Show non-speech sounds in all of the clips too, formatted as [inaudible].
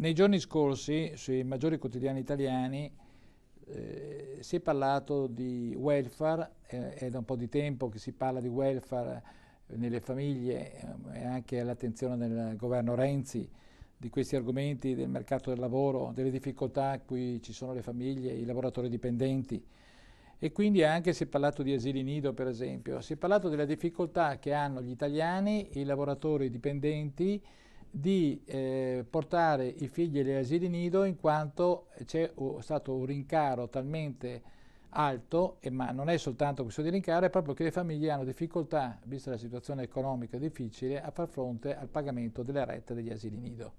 Nei giorni scorsi sui maggiori quotidiani italiani eh, si è parlato di welfare, eh, è da un po' di tempo che si parla di welfare eh, nelle famiglie eh, e anche all'attenzione del governo Renzi di questi argomenti del mercato del lavoro, delle difficoltà a cui ci sono le famiglie, i lavoratori dipendenti e quindi anche si è parlato di asili nido per esempio, si è parlato della difficoltà che hanno gli italiani, i lavoratori dipendenti di eh, portare i figli agli asili nido in quanto c'è stato un rincaro talmente alto, e, ma non è soltanto questo di rincaro, è proprio che le famiglie hanno difficoltà, vista la situazione economica difficile, a far fronte al pagamento delle rette degli asili nido.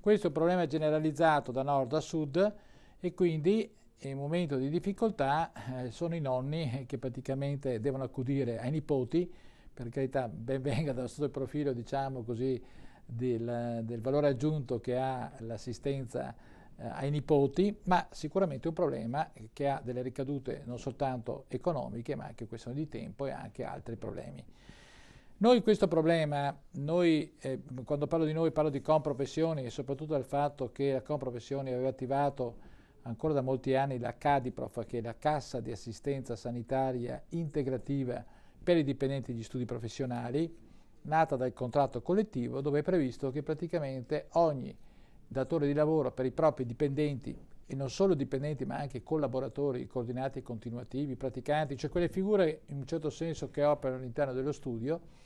Questo è un problema generalizzato da nord a sud e quindi in momento di difficoltà eh, sono i nonni che praticamente devono accudire ai nipoti, per carità ben venga dal suo profilo diciamo così del, del valore aggiunto che ha l'assistenza eh, ai nipoti, ma sicuramente un problema che ha delle ricadute non soltanto economiche, ma anche questioni di tempo e anche altri problemi. Noi questo problema, noi, eh, quando parlo di noi parlo di Comprofessioni e soprattutto del fatto che la Comprofessioni aveva attivato ancora da molti anni la CADIPROF, che è la Cassa di Assistenza Sanitaria Integrativa per i dipendenti di studi professionali, nata dal contratto collettivo dove è previsto che praticamente ogni datore di lavoro per i propri dipendenti e non solo dipendenti ma anche collaboratori, coordinati continuativi, praticanti, cioè quelle figure in un certo senso che operano all'interno dello studio,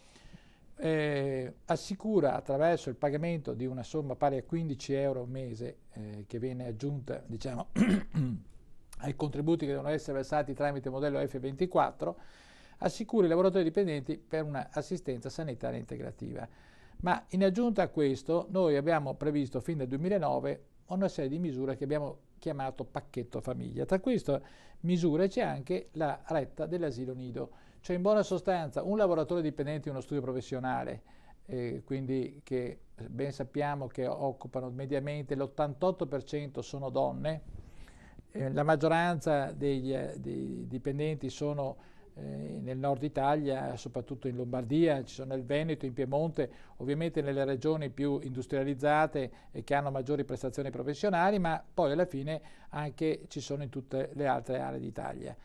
eh, assicura attraverso il pagamento di una somma pari a 15 euro al mese eh, che viene aggiunta diciamo, [clears throat] ai contributi che devono essere versati tramite modello F24, assicura i lavoratori dipendenti per un'assistenza sanitaria integrativa. Ma in aggiunta a questo noi abbiamo previsto fin dal 2009 una serie di misure che abbiamo chiamato pacchetto famiglia. Tra queste misure c'è anche la retta dell'asilo nido, cioè in buona sostanza un lavoratore dipendente in uno studio professionale, eh, quindi che ben sappiamo che occupano mediamente l'88% sono donne, eh, la maggioranza degli, eh, dei dipendenti sono eh, nel nord Italia, soprattutto in Lombardia, ci sono il Veneto, in Piemonte, ovviamente nelle regioni più industrializzate e che hanno maggiori prestazioni professionali, ma poi alla fine anche ci sono in tutte le altre aree d'Italia.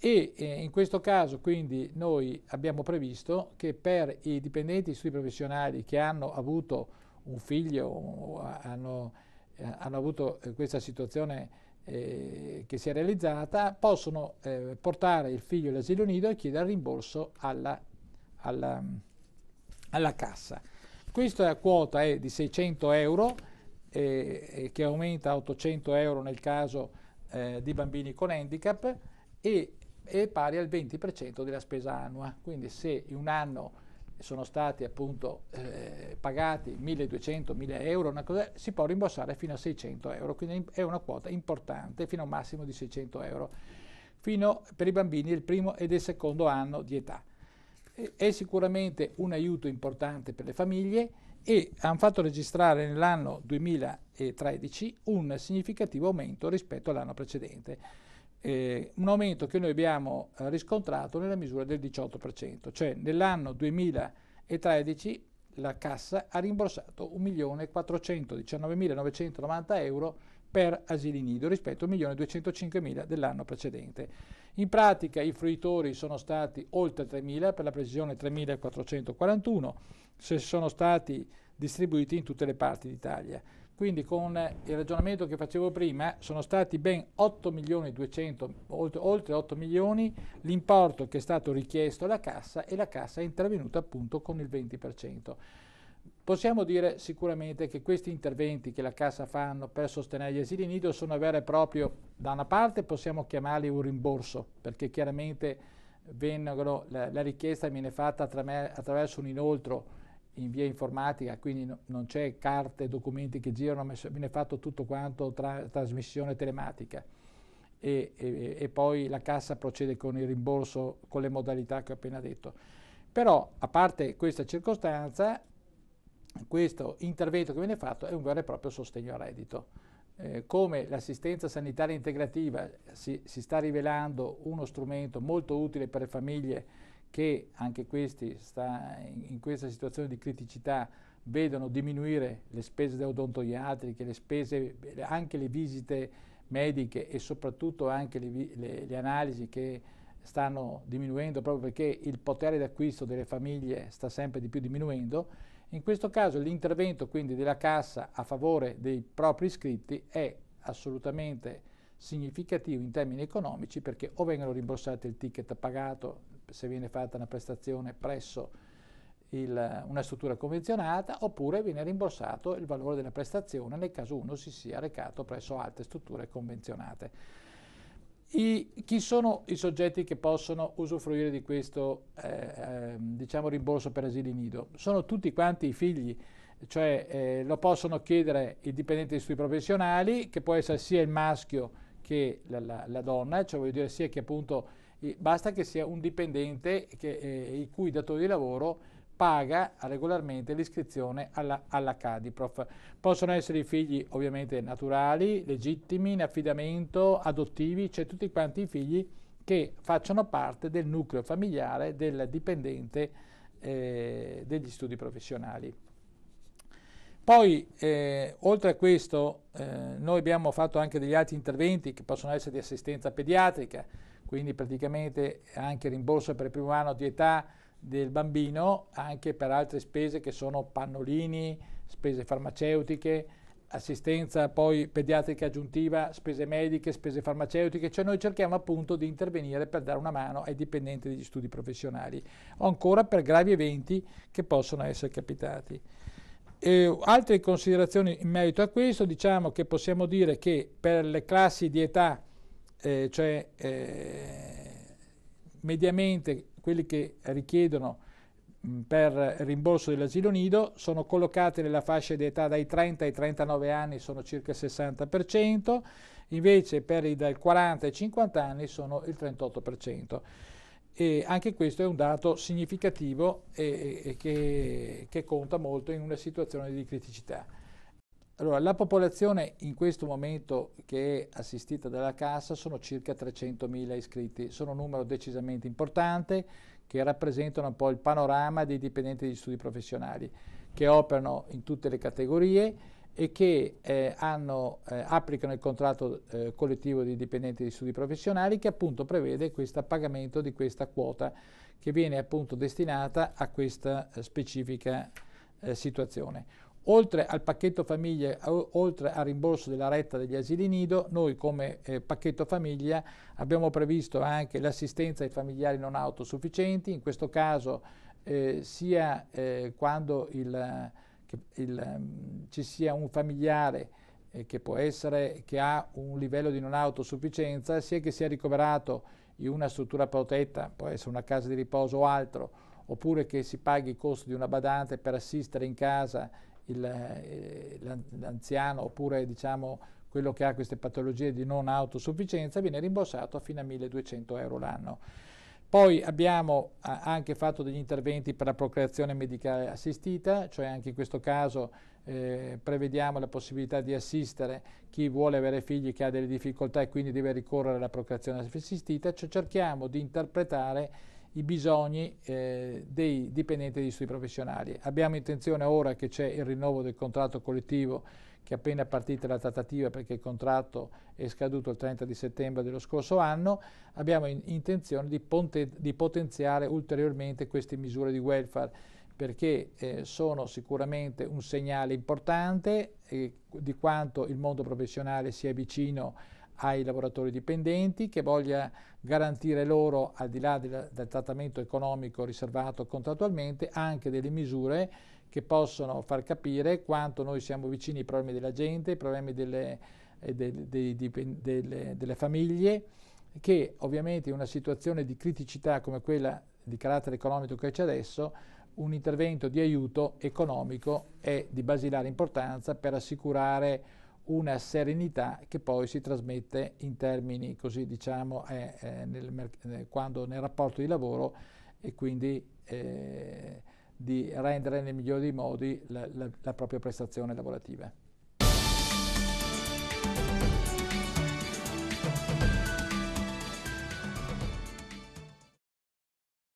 E eh, in questo caso quindi noi abbiamo previsto che per i dipendenti sui professionali che hanno avuto un figlio, hanno, eh, hanno avuto eh, questa situazione eh, che si è realizzata, possono eh, portare il figlio all'asilo nido e chiedere il rimborso alla, alla, alla cassa. Questa quota è di 600 euro, eh, eh, che aumenta a 800 euro nel caso eh, di bambini con handicap, e è pari al 20% della spesa annua. Quindi se in un anno sono stati appunto eh, pagati 1200, 1000 euro, cosa, si può rimborsare fino a 600 euro, quindi è una quota importante fino a un massimo di 600 euro, fino per i bambini del primo e del secondo anno di età. E, è sicuramente un aiuto importante per le famiglie e hanno fatto registrare nell'anno 2013 un significativo aumento rispetto all'anno precedente eh, un aumento che noi abbiamo eh, riscontrato nella misura del 18%, cioè nell'anno 2013 la Cassa ha rimborsato 1.419.990 euro per asili nido rispetto a 1.205.000 dell'anno precedente. In pratica i fruitori sono stati oltre 3.000, per la precisione 3.441, se sono stati distribuiti in tutte le parti d'Italia. Quindi con eh, il ragionamento che facevo prima eh, sono stati ben 8 milioni 200, oltre 8 milioni l'importo che è stato richiesto alla cassa e la cassa è intervenuta appunto con il 20%. Possiamo dire sicuramente che questi interventi che la Cassa fanno per sostenere gli asili nido sono vero e proprio, da una parte possiamo chiamarli un rimborso, perché chiaramente vengono, la, la, richiesta viene fatta attraverso un inoltro in via informatica, quindi no, non c'è carte, documenti che girano, ma viene fatto tutto quanto tra trasmissione telematica. E, e, e, poi la cassa procede con il rimborso con le modalità che ho appena detto. Però, a parte questa circostanza, questo intervento che viene fatto è un vero e proprio sostegno al reddito. Eh, come l'assistenza sanitaria integrativa si, si sta rivelando uno strumento molto utile per le famiglie che anche questi sta in questa situazione di criticità vedono diminuire le spese odontoiatriche, le spese, anche le visite mediche e soprattutto anche le, le, le analisi che stanno diminuendo proprio perché il potere d'acquisto delle famiglie sta sempre di più diminuendo, in questo caso l'intervento quindi della cassa a favore dei propri iscritti è assolutamente significativo in termini economici perché o vengono rimborsati il ticket pagato, se viene fatta una prestazione presso il, una struttura convenzionata oppure viene rimborsato il valore della prestazione nel caso uno si sia recato presso altre strutture convenzionate. I, chi sono i soggetti che possono usufruire di questo eh, ehm, diciamo rimborso per asili nido? Sono tutti quanti i figli, cioè eh, lo possono chiedere i dipendenti di studi professionali, che può essere sia il maschio che la, la, la donna, cioè voglio dire sia che appunto basta che sia un dipendente che, eh, il cui datore di lavoro paga regolarmente l'iscrizione alla, alla Cadiprof. Possono essere i figli ovviamente naturali, legittimi, in affidamento, adottivi, cioè tutti quanti i figli che facciano parte del nucleo familiare del dipendente eh, degli studi professionali. Poi, eh, oltre a questo, eh, noi abbiamo fatto anche degli altri interventi che possono essere di assistenza pediatrica, quindi praticamente anche rimborso per il primo anno di età del bambino, anche per altre spese che sono pannolini, spese farmaceutiche, assistenza poi pediatrica aggiuntiva, spese mediche, spese farmaceutiche, cioè noi cerchiamo appunto di intervenire per dare una mano ai dipendenti degli studi professionali o ancora per gravi eventi che possono essere capitati. E altre considerazioni in merito a questo, diciamo che possiamo dire che per le classi di età eh, cioè eh, mediamente quelli che richiedono per rimborso dell'asilo nido sono collocati nella fascia di età dai 30 ai 39 anni sono circa il 60%, invece per i dal 40 ai 50 anni sono il 38%. E anche questo è un dato significativo e, e che, che conta molto in una situazione di criticità. Allora, la popolazione in questo momento che è assistita dalla Cassa sono circa 300.000 iscritti, sono un numero decisamente importante che rappresentano un po' il panorama dei dipendenti di studi professionali che operano in tutte le categorie e che eh, hanno, eh, applicano il contratto eh, collettivo dei dipendenti di studi professionali che appunto prevede questo pagamento di questa quota che viene appunto destinata a questa eh, specifica eh, situazione. Oltre al pacchetto famiglia, oltre al rimborso della retta degli asili nido, noi come eh, pacchetto famiglia abbiamo previsto anche l'assistenza ai familiari non autosufficienti, in questo caso eh, sia eh, quando il, il, mm, ci sia un familiare eh, che può essere che ha un livello di non autosufficienza, sia che sia ricoverato in una struttura protetta, può essere una casa di riposo o altro, oppure che si paghi il costo di una badante per assistere in casa il, eh, l'anziano oppure diciamo, quello che ha queste patologie di non autosufficienza viene rimborsato fino a 1200 euro l'anno. Poi abbiamo anche fatto degli interventi per la procreazione medicale assistita, cioè anche in questo caso eh, prevediamo la possibilità di assistere chi vuole avere figli che ha delle difficoltà e quindi deve ricorrere alla procreazione assistita, cioè cerchiamo di interpretare i bisogni eh, dei dipendenti degli studi professionali. Abbiamo intenzione ora che c'è il rinnovo del contratto collettivo che è appena partita la trattativa perché il contratto è scaduto il 30 di settembre dello scorso anno, abbiamo in intenzione di, di, potenziare ulteriormente queste misure di welfare perché eh, sono sicuramente un segnale importante eh, di quanto il mondo professionale sia vicino ai lavoratori dipendenti, che voglia garantire loro, al di là del, del trattamento economico riservato contrattualmente, anche delle misure che possono far capire quanto noi siamo vicini ai problemi della gente, ai problemi delle, eh, dei, dei, delle, delle famiglie, che ovviamente in una situazione di criticità come quella di carattere economico che c'è adesso, un intervento di aiuto economico è di basilare importanza per assicurare una serenità che poi si trasmette in termini così diciamo eh, eh, nel, quando nel rapporto di lavoro e quindi eh, di rendere nel migliore dei modi la, la, la propria prestazione lavorativa.